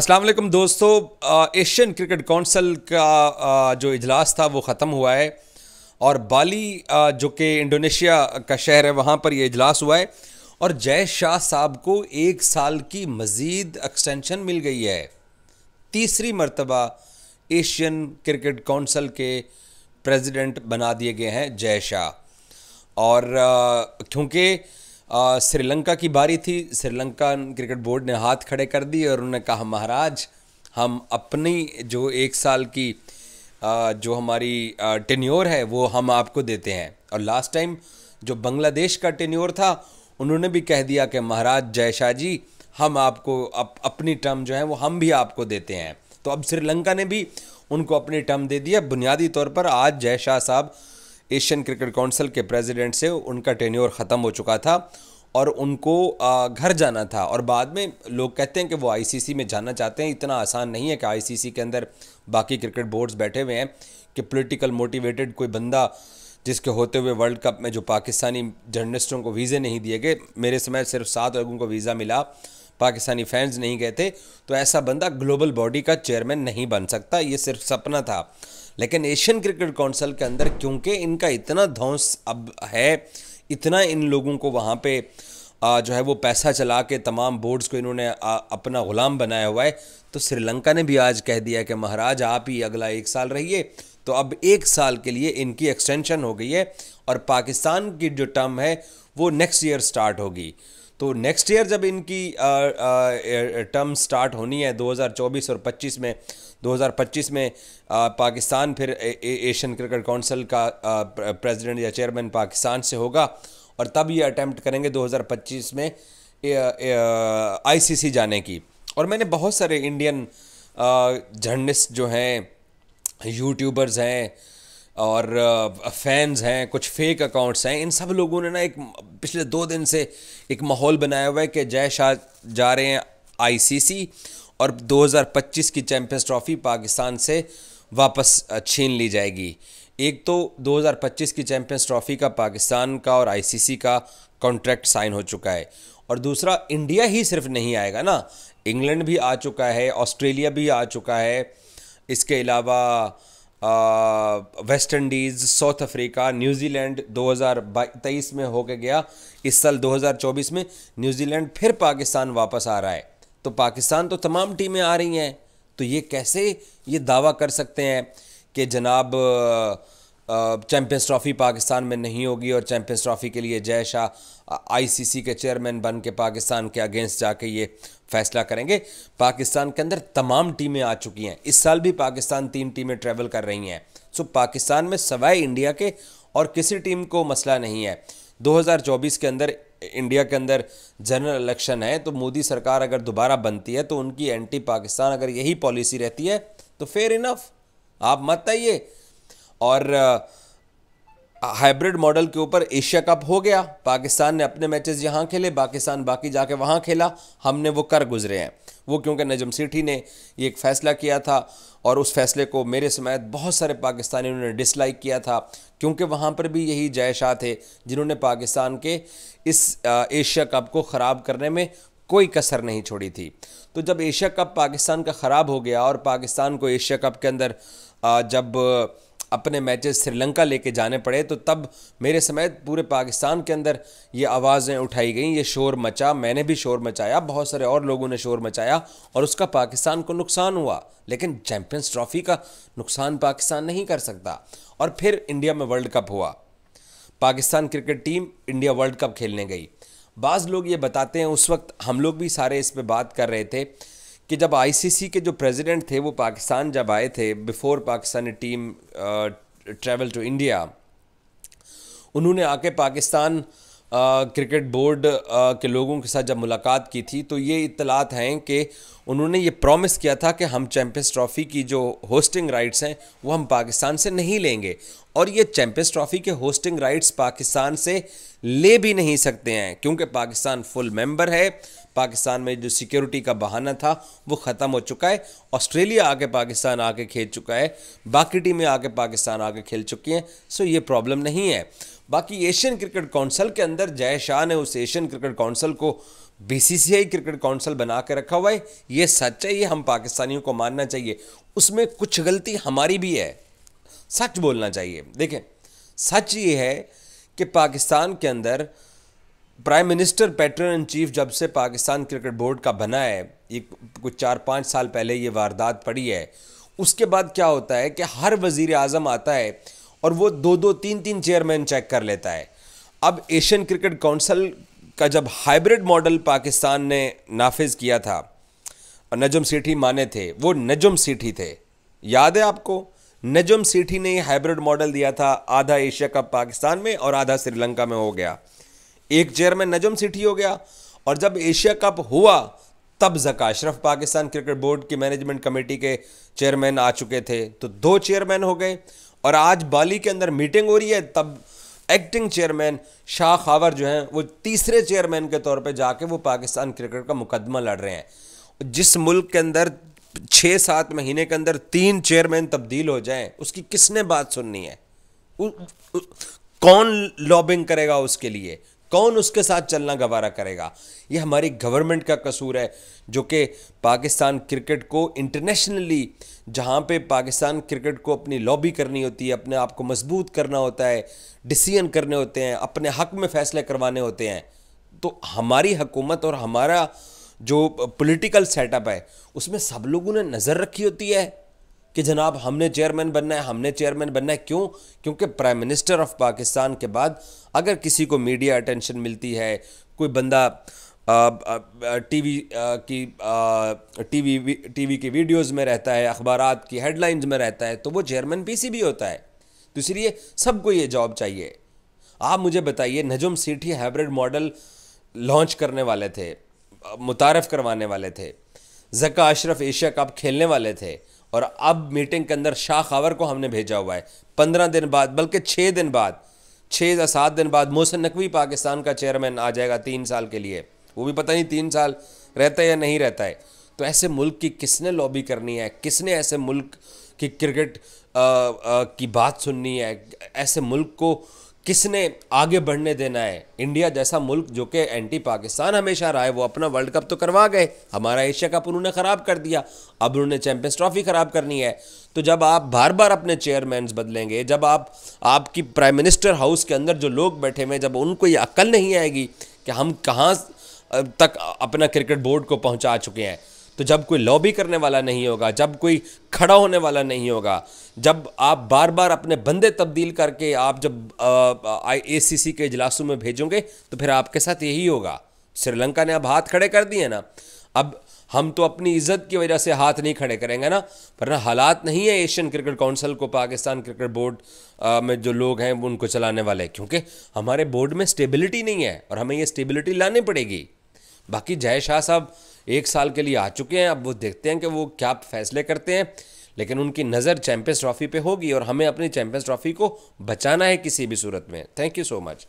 असलम दोस्तों Asian cricket council का जो इजलास था वो ख़त्म हुआ है और बाली जो कि इंडोनेशिया का शहर है वहाँ पर ये इजलास हुआ है और जय शाह साहब को एक साल की मज़ीद एक्सटेंशन मिल गई है तीसरी मरतबा एशियन क्रिकेट काउंसिल के प्रेसिडेंट बना दिए गए हैं जय शाह और क्योंकि श्रीलंका की बारी थी श्रीलंका क्रिकेट बोर्ड ने हाथ खड़े कर दिए और उन्होंने कहा महाराज हम अपनी जो एक साल की जो हमारी टेन्योर है वो हम आपको देते हैं और लास्ट टाइम जो बांग्लादेश का टेन्योर था उन्होंने भी कह दिया कि महाराज जय शाह जी हम आपको अप, अपनी टर्म जो है वो हम भी आपको देते हैं तो अब श्रीलंका ने भी उनको अपनी टर्म दे दिया बुनियादी तौर पर आज जय शाह साहब एशियन क्रिकेट काउंसिल के प्रेसिडेंट से उनका टेन्योर ख़त्म हो चुका था और उनको घर जाना था और बाद में लोग कहते हैं कि वो आईसीसी में जाना चाहते हैं इतना आसान नहीं है कि आईसीसी के अंदर बाकी क्रिकेट बोर्ड्स बैठे हुए हैं कि पॉलिटिकल मोटिवेटेड कोई बंदा जिसके होते हुए वर्ल्ड कप में जो पाकिस्तानी जर्नलिस्टों को वीज़े नहीं दिए गए मेरे समय सिर्फ सात लोगों को वीज़ा मिला पाकिस्तानी फैंस नहीं गए थे तो ऐसा बंदा ग्लोबल बॉडी का चेयरमैन नहीं बन सकता ये सिर्फ सपना था लेकिन एशियन क्रिकेट काउंसिल के अंदर क्योंकि इनका इतना धौस अब है इतना इन लोगों को वहाँ पर जो है वो पैसा चला के तमाम बोर्ड्स को इन्होंने अपना ग़ुलाम बनाया हुआ है तो श्रीलंका ने भी आज कह दिया कि महाराज आप ही अगला एक साल रहिए तो अब एक साल के लिए इनकी एक्सटेंशन हो गई है और पाकिस्तान की जो टर्म है वो नेक्स्ट ईयर स्टार्ट होगी तो नेक्स्ट ईयर जब इनकी टर्म स्टार्ट होनी है 2024 और 25 में 2025 में पाकिस्तान फिर एशियन क्रिकेट काउंसिल का प्रेसिडेंट या चेयरमैन पाकिस्तान से होगा और तब ये अटैम्प्ट करेंगे 2025 में आईसीसी जाने की और मैंने बहुत सारे इंडियन जर्नलिस्ट जो हैं यूट्यूबर्स हैं और फैंस हैं कुछ फेक अकाउंट्स हैं इन सब लोगों ने ना एक पिछले दो दिन से एक माहौल बनाया हुआ है कि जय शाह जा रहे हैं आईसीसी और 2025 की चैंपियंस ट्रॉफी पाकिस्तान से वापस छीन ली जाएगी एक तो 2025 की चैंपियंस ट्रॉफी का पाकिस्तान का और आईसीसी का कॉन्ट्रैक्ट साइन हो चुका है और दूसरा इंडिया ही सिर्फ नहीं आएगा ना इंग्लैंड भी आ चुका है ऑस्ट्रेलिया भी आ चुका है इसके अलावा West Indies South Africa New Zealand 2023 में होके गया इस साल 2024 में न्यूजीलैंड फिर पाकिस्तान वापस आ रहा है तो पाकिस्तान तो तमाम टीमें आ रही हैं तो ये कैसे ये दावा कर सकते हैं कि जनाब आ, चैम्पियंस ट्रॉफ़ी पाकिस्तान में नहीं होगी और चैम्पियंस ट्रॉफ़ी के लिए जय शाह आईसीसी के चेयरमैन बन के पाकिस्तान के अगेंस्ट जाके ये फैसला करेंगे पाकिस्तान के अंदर तमाम टीमें आ चुकी हैं इस साल भी पाकिस्तान तीन टीमें ट्रेवल कर रही हैं सो पाकिस्तान में सवाए इंडिया के और किसी टीम को मसला नहीं है 2024 के अंदर इंडिया के अंदर जनरल इलेक्शन है तो मोदी सरकार अगर दोबारा बनती है तो उनकी एंटी पाकिस्तान अगर यही पॉलिसी रहती है तो फेयर इनफ आप मत आइए और हाइब्रिड मॉडल के ऊपर एशिया कप हो गया पाकिस्तान ने अपने मैचेस यहाँ खेले पाकिस्तान बाकी जाके वहाँ खेला हमने वो कर गुजरे हैं वो क्योंकि नजम सेठी ने ये एक फ़ैसला किया था और उस फैसले को मेरे समेत बहुत सारे पाकिस्तानियों ने डिसलाइक किया था क्योंकि वहाँ पर भी यही जय शाह थे जिन्होंने पाकिस्तान के इस एशिया कप को ख़राब करने में कोई कसर नहीं छोड़ी थी तो जब एशिया कप पाकिस्तान का ख़राब हो गया और पाकिस्तान को एशिया कप के अंदर जब अपने मैचेस श्रीलंका लेके जाने पड़े तो तब मेरे समेत पूरे पाकिस्तान के अंदर ये आवाज़ें उठाई गई ये शोर मचा मैंने भी शोर मचाया बहुत सारे और लोगों ने शोर मचाया और उसका पाकिस्तान को नुकसान हुआ लेकिन चैम्पियंस ट्रॉफी का नुकसान पाकिस्तान नहीं कर सकता और फिर इंडिया में वर्ल्ड कप हुआ Pakistan cricket team India world cup खेलने गई बाज़ लोग ये बताते हैं उस वक्त हम लोग भी सारे इस पर बात कर रहे थे कि जब आईसीसी के जो प्रेसिडेंट थे वो पाकिस्तान जब आए थे before Pakistani team travel to India उन्होंने आके पाकिस्तान क्रिकेट बोर्ड के लोगों के साथ जब मुलाकात की थी तो ये इतलात हैं कि उन्होंने ये प्रॉमिस किया था कि हम चैम्पियंस ट्रॉफ़ी की जो होस्टिंग राइट्स हैं वो हम पाकिस्तान से नहीं लेंगे और ये चैम्पियंस ट्रॉफ़ी के होस्टिंग राइट्स पाकिस्तान से ले भी नहीं सकते हैं क्योंकि पाकिस्तान फुल मेंबर है पाकिस्तान में जो सिक्योरिटी का बहाना था वो ख़त्म हो चुका है ऑस्ट्रेलिया आके पाकिस्तान आके खेल चुका है बाकी टीमें आके पाकिस्तान आके खेल चुकी हैं सो ये प्रॉब्लम नहीं है बाकी एशियन क्रिकेट काउंसिल के अंदर जय शाह ने उस एशियन क्रिकेट काउंसिल को बीसीसीआई क्रिकेट काउंसिल बना के रखा हुआ है ये सच है ये हम पाकिस्तानियों को मानना चाहिए उसमें कुछ गलती हमारी भी है सच बोलना चाहिए देखें सच ये है कि पाकिस्तान के अंदर prime minister patron in chief जब से पाकिस्तान क्रिकेट बोर्ड का बना है ये कुछ चार पाँच साल पहले ये वारदात पड़ी है उसके बाद क्या होता है कि हर वजीर अजम आता है और वो दो दो तीन तीन चेयरमैन चेक कर लेता है अब एशियन क्रिकेट काउंसिल का जब हाइब्रिड मॉडल पाकिस्तान ने नाफिज किया था और नजम सीठी माने थे वो नजम सीठी थे याद है आपको नजम सीठी ने हाइब्रिड मॉडल दिया था आधा एशिया कप पाकिस्तान में और आधा श्रीलंका में हो गया एक चेयर में नजम सिटी हो गया और जब एशिया कप हुआ तब जका अशरफ पाकिस्तान क्रिकेट बोर्ड की मैनेजमेंट कमेटी के चेयरमैन आ चुके थे तो दो चेयरमैन हो गए और आज बाली के अंदर मीटिंग हो रही है तब एक्टिंग चेयरमैन शाह खावर जो हैं वो तीसरे चेयरमैन के तौर पे जाके वो पाकिस्तान क्रिकेट का मुकदमा लड़ रहे हैं जिस मुल्क के अंदर छः सात महीने के अंदर तीन चेयरमैन तब्दील हो जाएं उसकी किसने बात सुननी है उ, उ, कौन लॉबिंग करेगा उसके लिए कौन उसके साथ चलना गवारा करेगा ये हमारी गवर्नमेंट का कसूर है जो कि पाकिस्तान क्रिकेट को इंटरनेशनली जहाँ पे पाकिस्तान क्रिकेट को अपनी लॉबी करनी होती है अपने आप को मजबूत करना होता है डिसीजन करने होते हैं अपने हक में फैसले करवाने होते हैं तो हमारी हुकूमत और हमारा जो पॉलिटिकल सेटअप है उसमें सब लोगों ने नज़र रखी होती है कि जनाब हमने चेयरमैन बनना है हमने चेयरमैन बनना है क्यों क्योंकि प्राइम मिनिस्टर ऑफ पाकिस्तान के बाद अगर किसी को मीडिया अटेंशन मिलती है कोई बंदा टीवी की टीवी टीवी की वीडियोस में रहता है अखबार की हेडलाइंस में रहता है तो वो चेयरमैन भी होता है तो इसलिए सबको ये जॉब चाहिए आप मुझे बताइए Najam Sethi hybrid model launch करने वाले थे मुतारफ़ करवाने वाले थे जका अशरफ एशिया कप खेलने वाले थे और अब मीटिंग के अंदर शाह खावर को हमने भेजा हुआ है पंद्रह दिन बाद बल्कि छः दिन बाद छः या सात दिन बाद मोहसिन नकवी पाकिस्तान का चेयरमैन आ जाएगा तीन साल के लिए वो भी पता नहीं तीन साल रहता है या नहीं रहता है तो ऐसे मुल्क की किसने लॉबी करनी है किसने ऐसे मुल्क की क्रिकेट आ, आ, की बात सुननी है ऐसे मुल्क को किसने आगे बढ़ने देना है इंडिया जैसा मुल्क जो कि एंटी पाकिस्तान हमेशा रहा है वो अपना वर्ल्ड कप तो करवा गए हमारा एशिया कप उन्होंने ख़राब कर दिया अब उन्होंने चैंपियंस ट्रॉफी ख़राब करनी है तो जब आप बार बार अपने चेयरमैन बदलेंगे जब आप आपकी प्राइम मिनिस्टर हाउस के अंदर जो लोग बैठे हुए हैं जब उनको ये अक्ल नहीं आएगी कि हम कहाँ तक अपना क्रिकेट बोर्ड को पहुँचा चुके हैं तो जब कोई लॉबी करने वाला नहीं होगा जब कोई खड़ा होने वाला नहीं होगा जब आप बार बार अपने बंदे तब्दील करके आप जब आई ए के इजलासों में भेजोगे तो फिर आपके साथ यही होगा श्रीलंका ने अब हाथ खड़े कर दिए ना अब हम तो अपनी इज्जत की वजह से हाथ नहीं खड़े करेंगे ना वरना हालात नहीं है एशियन क्रिकेट काउंसिल को पाकिस्तान क्रिकेट बोर्ड में जो लोग हैं उनको चलाने वाले क्योंकि हमारे बोर्ड में स्टेबिलिटी नहीं है और हमें ये स्टेबिलिटी लानी पड़ेगी बाकी जय शाह साहब एक साल के लिए आ चुके हैं अब वो देखते हैं कि वो क्या फैसले करते हैं लेकिन उनकी नज़र चैंपियंस ट्रॉफी पे होगी और हमें अपनी चैंपियंस ट्रॉफी को बचाना है किसी भी सूरत में थैंक यू सो मच